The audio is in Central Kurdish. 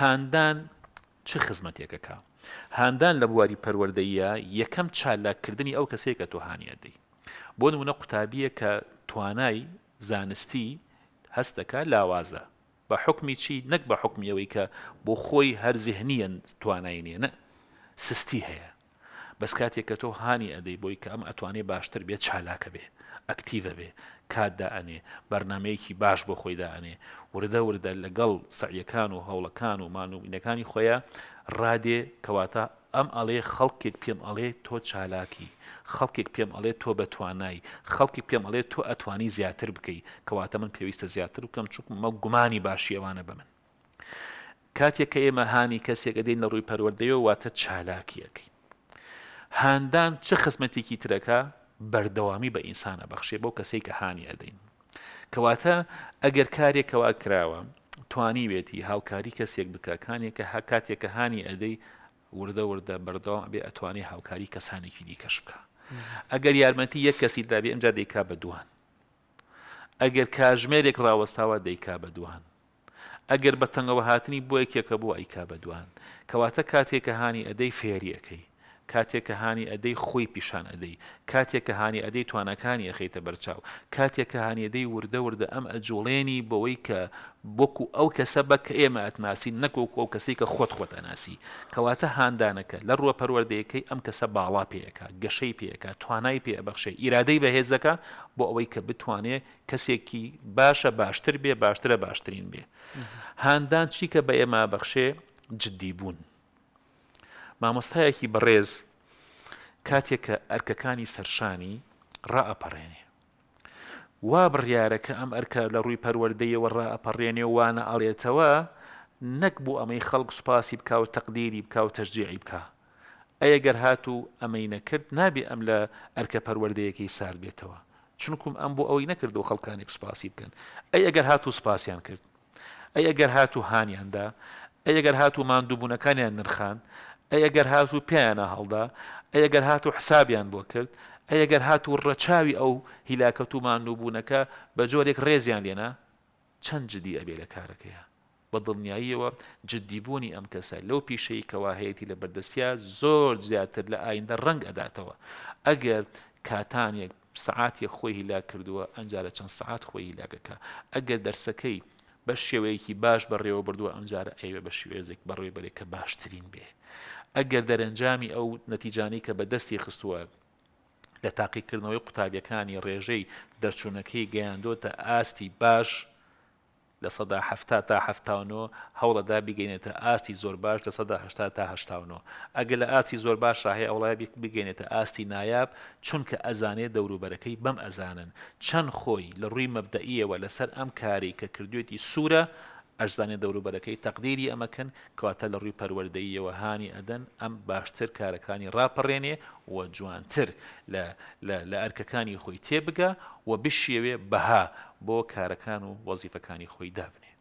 هاندان چه خزمەتێکەکە هاندان لە بواری پەروەردەیە یەکەم چالاکردنی ئەو کەسێک کە توهانیە دەی بۆ نمونە قوتابیە کە توانای زانستی هەستەکە لاوازە بە حکمی چی نەک بە حکمیەوەی کە بۆ خۆی هەرزیهنیەن توانای نێنە سستی هەیە بەس کاتێک کە تۆ هاانی ئەدەی بۆی کە ئەم ئەتوانێ باشتر بێت چالاکە بێ ئەکتیڤە بێ کاتدا ئەنێ بەرنمەیەکی باش بۆ خۆیدا ئەنێ وردە وردە لەگەڵ سعیەکان و هەوڵەکان و مانوینەکانی خۆیە ڕادێ کەواتە ئەم ئەڵێ خەڵکێک پێم ئەڵێ تۆ چالاکی خەڵکێک پێم ئەڵێ تۆ بە توانایی خەڵکی پێم ئەڵێ تۆ ئەتوانی زیاتر بکەیت کەواتە من پێویستە زیاتر بکەم چووکم مە گومانی باشیەوانە بە من کاتێک کە ئێمە هاانی کەسێک ئەدەین لە ڕووی پەروەردەیەوە واتە چالاکیەکەین هاندان چه خسمەتێکی ترەکە بەردەوامی بە ئینسانە بەخشێ بۆ کەسێک کە هاانی ئەدەین کەواتە ئەگەر کارێکەوە کراوە توانی بێتی هاوکاری کەسێک بکەکانێک کە هاکاتێکە هاانی ئەدەی وردە وردە بەردەوام بێ ئەتوانێت هاوکاری کەسانێکی دیکەش بکە ئەگەر یارمەتی یەک کەسی دابێ ئەمجا دەیکا بە دووان ئەگەر کاژمێرێک ڕاوەستاوە دەیکا بە دووان ئەگەر بەتەنگەوە هاتنی بۆ یەکێکە بۆ ئەیکا بە دووان کەواتە کاتێکە هاانی ئەدەی فێریەکەی کاتێک کە هاانی ئەدەی خۆی پیشان ئەدەی کاتێک کە هاانی ئەدەی توانەکانی ئەخیتە بەرچاو کاتێک کە هاانیەدەی وردە وردە ئەم ئەجوڵێنی بەوەی کە بۆکو ئەو کەسە بە کە ئێمە ئەتناسی نەکۆک ئەو کەسی کە خۆت خۆت ئەناسی کەواتە هاندانەکە لە ڕووە پەروەردەیەکەی ئەم کەسە باڵا پێەکە گەشەی پێەکە توانای پێبەخشێ ئیرادەی بەهێزەکە بۆ ئەوەی کە بتوانێت کەسێکی باشە باشتر بێ باشترە باشترین بێ هاندان چی کە بە ئێمە بەخشێ جددی بوون مامۆستایەکی بەڕێز کاتێک کە ئەرکەکانی سەرشانی ڕائەپەڕێنێ وا بڕیارەکە ئەم ئەرکە لە ڕووی پەروەردەیەوە ڕائەپەڕێنێ وانە ئاڵێتەوە نەک بوو ئەمەی خەڵک سوپاسی بکە و تەقدیری بکە و تەشجیعی بکە ئەیە گەر هات و ئەمەی نەکرد نابێ ئەم لە ئەرکە پەروەردەیەکی سار بێتەوە چونکم ئەم بۆ ئەوەی نەکردو خەڵکانێک سوپاسی بکەن ئەی ئەگەر هات و سوپاسیان کرد ئەی ئەگەر هات و هاانیاندا ئەی ئەگەر هات و ماندووبوونەکانیان نرخان ئەگەر هات و پێیانە هەڵدا ئەگەر هات و حسابیان بۆ کرد ئەگەر هات و ڕەچاوی ئەو هیلاکەت و ماندووبوونەکە بە جۆرێک ڕێزیان لێنا چەند جدی ئەبێ لە کارەکەیە بە دڵنیاییەوە جددیبوونی ئەم کەسە لەو پیشەی کەواهەیەی لە بەردەستیا زۆر زیاتر لە ئایندە ڕنگ ئەداتەوە ئەگەر کاتانێک سعاتێک خۆی هیلا کردووە ئەنجارە چەند سعات خۆی هیلاگەکە ئەگەر دەرسەکەی بە شێوەیەکی باش بەڕێوە بردووە ئەمجارە ئەوێ بە شێوێزێک بەڕێ بەرێک کە باشترین بێ ئەگەر دەرەنجامی ئەو نەتیجانی کە بەدەستی خستووە لە تاقیکردنەوەی قوتابیەکانی ڕێژەی دەرچوونەکەی گەیاندۆتە ئاستی باش لە سەدا هەفتا تا هەفتاونۆ هەوڵەدا بگەینێتە ئاستی زۆر باش لە سەدا هشتا تا هشتاونۆ ئەگەر لە ئاستی زۆر باش شاهێ ئەوڵای بگەێنێتە ئاستی نایاب چونکە ئەزانێت دەوروبەرەکەی بەم ئەزانن چەند خۆی لە ڕووی مەبدەئیەوە لەسەر ئەم کاری کە کردوێتی سوورە ئەرزانی دەوروبەرەکەی تەقدیری ئەمەکەن کەواتە لە ڕووی پەروەردەییەوە هاانی ئەدەن ئەم باشتر کارەکانی راپەڕێنێ و جوانتر لە ئەرکەکانی خۆی تێبگە و بشیەوێ بەها بۆ کارەکان و وەزیفەکانی خۆی دابنێ.